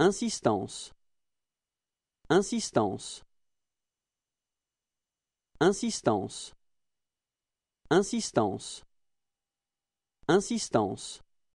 Insistance Insistance Insistance Insistance Insistance